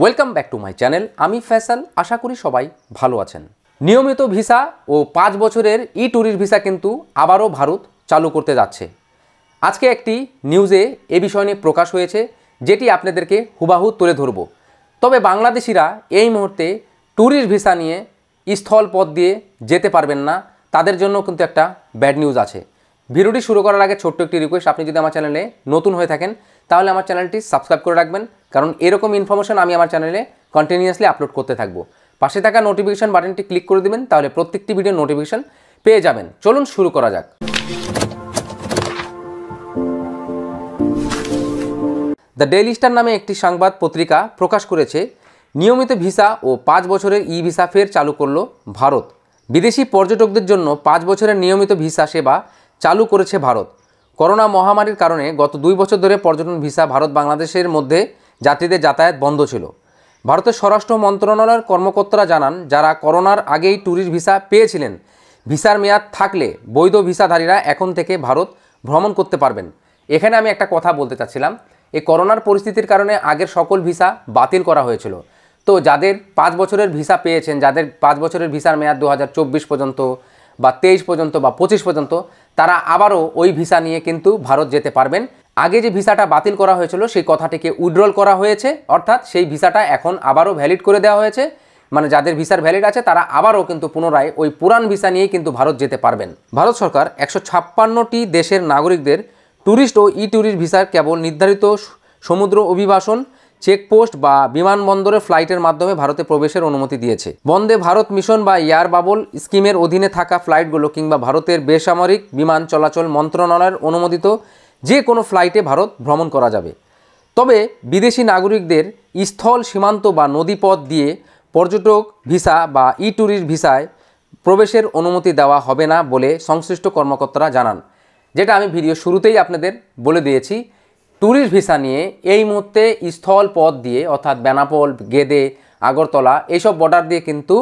welcome back to my channel আমি ফ্যাসাল আশা করি সবাই ভালো আছেন নিয়মিত ভিসা ও পাঁচ বছরের ই ট্যুরিস্ট ভিসা কিন্তু আবারও ভারত চালু করতে যাচ্ছে আজকে একটি নিউজে এ বিষয় নিয়ে প্রকাশ হয়েছে যেটি আপনাদেরকে হুবাহু তুলে ধরব তবে বাংলাদেশিরা এই মুহূর্তে ট্যুরিস্ট ভিসা নিয়ে স্থল পথ দিয়ে যেতে পারবেন না তাদের জন্য কিন্তু একটা ব্যাড নিউজ আছে ভিডিওটি শুরু করার আগে ছোট্ট একটি রিকোয়েস্ট আপনি যদি আমার চ্যানেলে নতুন হয়ে থাকেন তাহলে আমার চ্যানেলটি সাবস্ক্রাইব করে রাখবেন কারণ এরকম ইনফরমেশন আমি আমার চ্যানেলে কন্টিনিউয়াসলি আপলোড করতে থাকব পাশে থাকা নোটিফিকেশন বাটনটি ক্লিক করে দেবেন তাহলে প্রত্যেকটি ভিডিও নোটিফিকেশন পেয়ে যাবেন চলুন শুরু করা যাক দ্য ডেইলি স্টার নামে একটি সংবাদ পত্রিকা প্রকাশ করেছে নিয়মিত ভিসা ও পাঁচ বছরের ই ভিসা ফের চালু করল ভারত বিদেশি পর্যটকদের জন্য পাঁচ বছরের নিয়মিত ভিসা সেবা চালু করেছে ভারত করোনা মহামারীর কারণে গত দুই বছর ধরে পর্যটন ভিসা ভারত বাংলাদেশের মধ্যে যাত্রীদের যাতায়াত বন্ধ ছিল ভারতের স্বরাষ্ট্র মন্ত্রণালয়ের কর্মকর্তারা জানান যারা করোনার আগেই ট্যুরিস্ট ভিসা পেয়েছিলেন ভিসার মেয়াদ থাকলে বৈধ ভিসাধারীরা এখন থেকে ভারত ভ্রমণ করতে পারবেন এখানে আমি একটা কথা বলতে চাচ্ছিলাম এই করোনার পরিস্থিতির কারণে আগের সকল ভিসা বাতিল করা হয়েছিল তো যাদের পাঁচ বছরের ভিসা পেয়েছেন যাদের পাঁচ বছরের ভিসার মেয়াদ দু পর্যন্ত বা তেইশ পর্যন্ত বা পঁচিশ পর্যন্ত তারা আবারও ওই ভিসা নিয়ে কিন্তু ভারত যেতে পারবেন আগে যে ভিসাটা বাতিল করা হয়েছিল সেই কথাটিকে উইড্রল করা হয়েছে অর্থাৎ সেই ভিসাটা এখন আবারও ভ্যালিড করে দেওয়া হয়েছে মানে যাদের ভিসার ভ্যালিড আছে তারা আবারও কিন্তু পুনরায় ওই পুরান ভিসা নিয়ে কিন্তু ভারত যেতে পারবেন ভারত সরকার একশো ছাপ্পান্নটি দেশের নাগরিকদের ট্যুরিস্ট ও ই ট্যুরিস্ট ভিসার কেবল নির্ধারিত সমুদ্র অভিবাসন চেকপোস্ট বা বিমানবন্দরে ফ্লাইটের মাধ্যমে ভারতে প্রবেশের অনুমতি দিয়েছে বন্দে ভারত মিশন বা এয়ার বাবল স্কিমের অধীনে থাকা ফ্লাইটগুলো কিংবা ভারতের বেসামরিক বিমান চলাচল মন্ত্রণালয়ের অনুমোদিত যে কোনো ফ্লাইটে ভারত ভ্রমণ করা যাবে তবে বিদেশি নাগরিকদের স্থল সীমান্ত বা নদীপথ দিয়ে পর্যটক ভিসা বা ই ট্যুরিস্ট ভিসায় প্রবেশের অনুমতি দেওয়া হবে না বলে সংশ্লিষ্ট কর্মকর্তারা জানান যেটা আমি ভিডিও শুরুতেই আপনাদের বলে দিয়েছি ট্যুরিস্ট ভিসা নিয়ে এই মুহূর্তে স্থল পথ দিয়ে অর্থাৎ বেনাপোল গেদে আগরতলা এইসব বর্ডার দিয়ে কিন্তু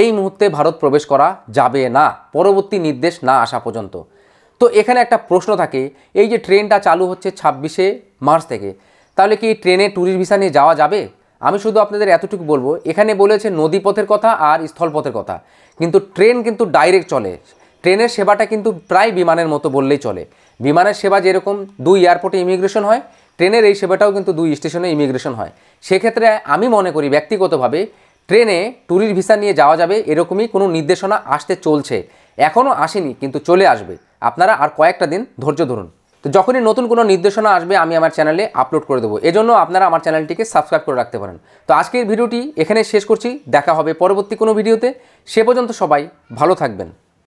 এই মুহূর্তে ভারত প্রবেশ করা যাবে না পরবর্তী নির্দেশ না আসা পর্যন্ত তো এখানে একটা প্রশ্ন থাকে এই যে ট্রেনটা চালু হচ্ছে ছাব্বিশে মার্চ থেকে তাহলে কি ট্রেনে ট্যুরিস্ট ভিসা নিয়ে যাওয়া যাবে আমি শুধু আপনাদের এতটুকু বলবো এখানে বলেছে নদীপথের কথা আর স্থলপথের কথা কিন্তু ট্রেন কিন্তু ডাইরেক্ট চলে ট্রেনের সেবাটা কিন্তু প্রায় বিমানের মতো বললেই চলে বিমানের সেবা যেরকম দুই এয়ারপোর্টে ইমিগ্রেশন হয় ট্রেনের এই সেবাটাও কিন্তু দুই স্টেশনে ইমিগ্রেশন হয় সেক্ষেত্রে আমি মনে করি ব্যক্তিগতভাবে ট্রেনে ট্যুরিস্ট ভিসা নিয়ে যাওয়া যাবে এরকমই কোনো নির্দেশনা আসতে চলছে এখনও আসেনি কিন্তু চলে আসবে আপনারা আর কয়েকটা দিন ধৈর্য ধরুন তো যখনই নতুন কোনো নির্দেশনা আসবে আমি আমার চ্যানেলে আপলোড করে দেবো এজন্য আপনারা আমার চ্যানেলটিকে সাবস্ক্রাইব করে রাখতে পারেন তো আজকের ভিডিওটি এখানে শেষ করছি দেখা হবে পরবর্তী কোনো ভিডিওতে সে পর্যন্ত সবাই ভালো থাকবেন